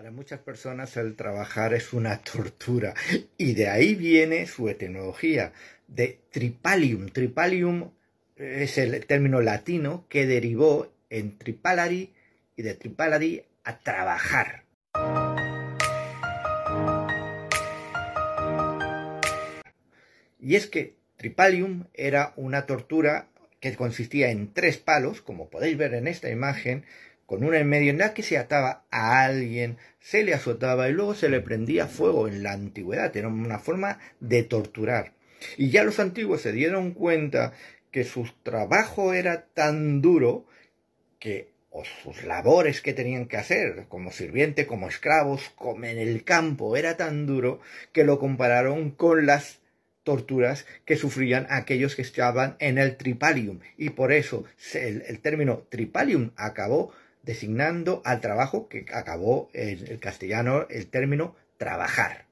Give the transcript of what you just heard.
Para muchas personas el trabajar es una tortura y de ahí viene su etimología de tripalium. Tripalium es el término latino que derivó en tripalari y de tripalari a trabajar. Y es que tripalium era una tortura que consistía en tres palos, como podéis ver en esta imagen, con una en medio, la que se ataba a alguien, se le azotaba y luego se le prendía fuego en la antigüedad, era una forma de torturar. Y ya los antiguos se dieron cuenta que su trabajo era tan duro que o sus labores que tenían que hacer como sirviente, como esclavos, como en el campo, era tan duro que lo compararon con las torturas que sufrían aquellos que estaban en el tripalium y por eso el término tripalium acabó designando al trabajo que acabó en el castellano el término trabajar.